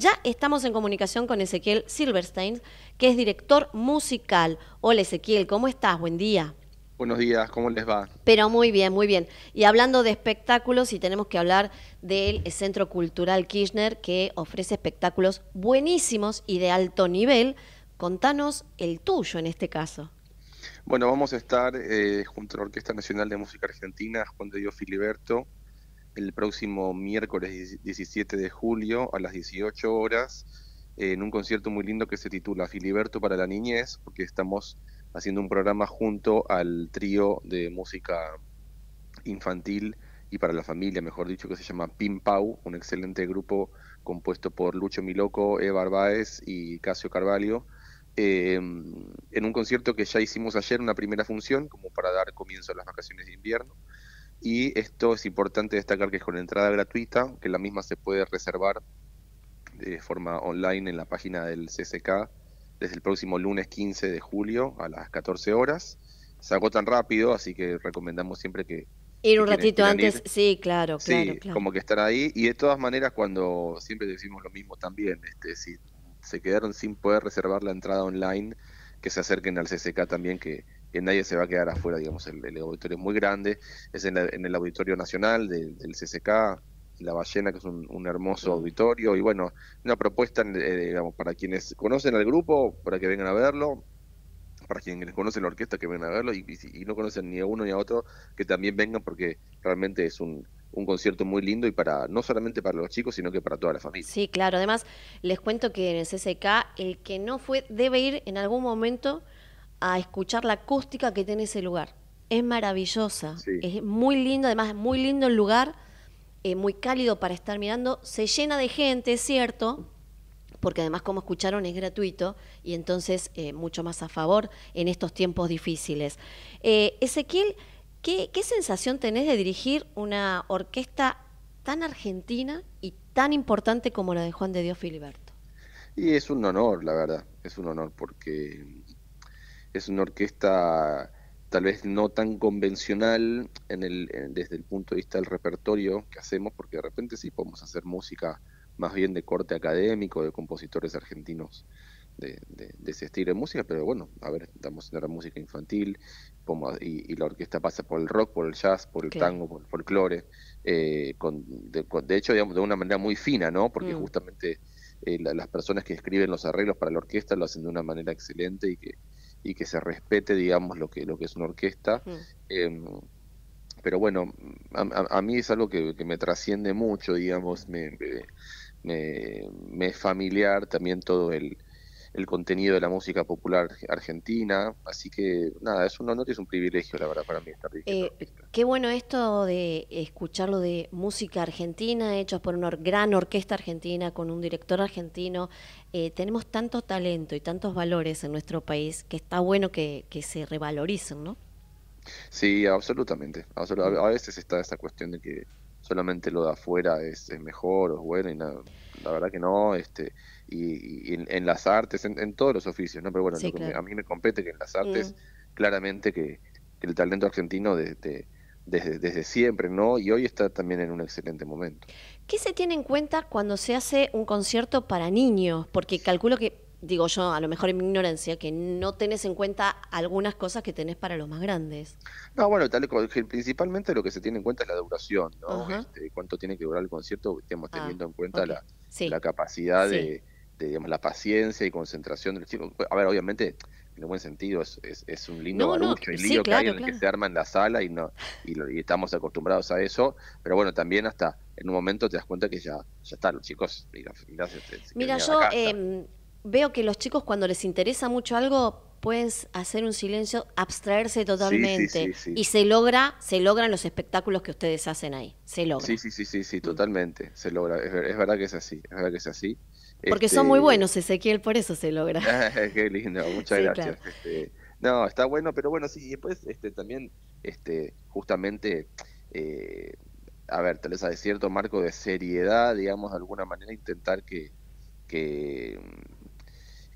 Ya estamos en comunicación con Ezequiel Silverstein, que es director musical. Hola Ezequiel, ¿cómo estás? Buen día. Buenos días, ¿cómo les va? Pero muy bien, muy bien. Y hablando de espectáculos, y tenemos que hablar del eh, Centro Cultural Kirchner, que ofrece espectáculos buenísimos y de alto nivel. Contanos el tuyo en este caso. Bueno, vamos a estar eh, junto a la Orquesta Nacional de Música Argentina, Juan de Dios Filiberto, el próximo miércoles 17 de julio a las 18 horas en un concierto muy lindo que se titula Filiberto para la Niñez, porque estamos haciendo un programa junto al trío de música infantil y para la familia, mejor dicho, que se llama Pim Pau, un excelente grupo compuesto por Lucho Miloco, Eva Arbaez y Casio Carvalho, em, en un concierto que ya hicimos ayer, una primera función, como para dar comienzo a las vacaciones de invierno. Y esto es importante destacar que es con entrada gratuita, que la misma se puede reservar de forma online en la página del CCK desde el próximo lunes 15 de julio a las 14 horas. Se tan rápido, así que recomendamos siempre que... Ir un ratito antes, sí, claro, claro, sí, claro. como que estar ahí. Y de todas maneras, cuando siempre decimos lo mismo también, este, si se quedaron sin poder reservar la entrada online, que se acerquen al CCK también, que, nadie se va a quedar afuera, digamos, el, auditorio es muy grande, es en, el Auditorio Nacional del, del CCK, la Ballena, que es un, hermoso mm. auditorio, y bueno, una propuesta, eh, digamos, para quienes conocen al grupo, para que vengan a verlo, para quienes conocen la orquesta, que vengan a verlo, y, no conocen ni a uno ni a otro, que también vengan, porque realmente es un, un concierto muy lindo y para no solamente para los chicos, sino que para toda la familia. Sí, claro, además les cuento que en el CCK el que no fue debe ir en algún momento a escuchar la acústica que tiene ese lugar. Es maravillosa, es muy lindo, además es muy lindo el lugar, eh, muy cálido para estar mirando, se llena de gente, es cierto, porque además como escucharon es gratuito y entonces eh, mucho más a favor en estos tiempos difíciles. Eh, Ezequiel, ¿qué, ¿qué, sensación tenés de dirigir una orquesta tan argentina y tan importante como la de Juan de Dios Filiberto? Y es un honor, la verdad, es un honor porque es una orquesta tal vez no tan convencional en el, eh, desde el punto de vista del repertorio que hacemos, porque de repente sí podemos hacer música más bien de corte académico, de compositores argentinos de, ese estilo de música, pero bueno, a ver, estamos en la música infantil y, y, la orquesta pasa por el rock, por el jazz, por el tango, por el folclore, eh, con, de, hecho, digamos, de una manera muy fina, ¿no? Porque mm. justamente eh, las personas que escriben los arreglos para la orquesta lo hacen de una manera excelente y que y que se respete, digamos, lo que, lo que es una orquesta. Mm. Em, pero bueno, a, mí es algo que, me trasciende mucho, digamos, me, me, me, es familiar también todo el, el contenido de la música popular argentina. Así que nada, es un honor y es un privilegio, la verdad, para mí eh, qué bueno esto de escucharlo de música argentina, hechos por una gran orquesta argentina, con un director argentino. Eh, tenemos tanto talento y tantos valores en nuestro país que está bueno que, que se revaloricen, ¿no? Sí, absolutamente. A veces está esa cuestión de que solamente lo de afuera es, mejor o es bueno, y la verdad que no, este, y, en, las artes, en, todos los oficios, ¿no? Pero bueno, a mí me compete que en las artes, mm. claramente que, el talento argentino desde, desde, siempre, ¿no? Y hoy está también en un excelente momento. ¿Qué se tiene en cuenta cuando se hace un concierto para niños? Porque calculo que digo yo, a lo mejor en mi ignorancia, que no tenés en cuenta algunas cosas que tenés para los más grandes. No, bueno, tal como principalmente lo que se tiene en cuenta es la duración, ¿no? Este, cuánto tiene que durar el concierto, estemos ah, teniendo en cuenta la, capacidad de, digamos, la paciencia y concentración del chico. A ver, obviamente, en buen sentido, es, es, un lindo no, y lío que hay en el que se arma en la sala y, no, y, estamos acostumbrados a eso, pero bueno, también hasta en un momento te das cuenta que ya, ya están los chicos. y Mira, yo... Em, veo que los chicos cuando les interesa mucho algo pueden hacer un silencio, abstraerse totalmente y se logra, se logran los espectáculos que ustedes hacen ahí, se logra. Sí, sí, sí, sí, sí, totalmente, se logra, es, verdad que es así, es verdad que es así. Porque este son muy buenos, Ezequiel, por eso se logra. Qué lindo, muchas gracias. Este, no, está bueno, pero bueno, sí, y después este, también, este, justamente, eh, a ver, tal vez a cierto marco de seriedad, digamos, de alguna manera, intentar que, que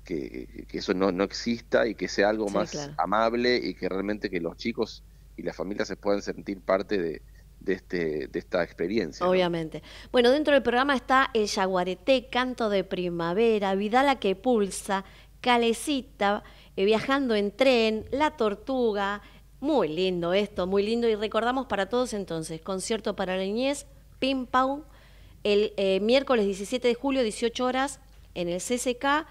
que, eso no, no, exista y que sea algo más amable y que realmente que los chicos y las familias se puedan sentir parte de, este, de esta experiencia. Obviamente. Bueno, dentro del programa está el yaguareté, canto de primavera, Vidala que pulsa, Calecita, eh, viajando en tren, la tortuga. Muy lindo esto, muy lindo. Y recordamos para todos entonces, concierto para la niñez, Pim Pau, el eh, miércoles 17 de julio, 18 horas, en el CCK.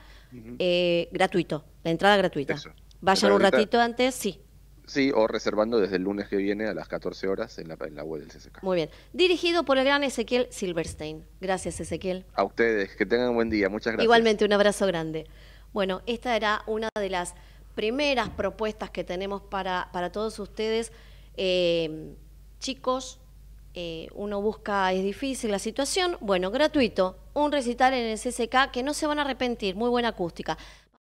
Eh, gratuito, la entrada gratuita. Vayan un ratito antes, sí. Sí, o reservando desde el lunes que viene a las 14 horas en la, web del CCK. Muy bien. Dirigido por el gran Ezequiel Silverstein. Gracias, Ezequiel. A ustedes, que tengan un buen día. Muchas gracias. Igualmente, un abrazo grande. Bueno, esta era una de las primeras propuestas que tenemos para, para todos ustedes. Eh, chicos, eh, uno busca, es difícil la situación, bueno, gratuito, un recital en el CCK que no se van a arrepentir, muy buena acústica.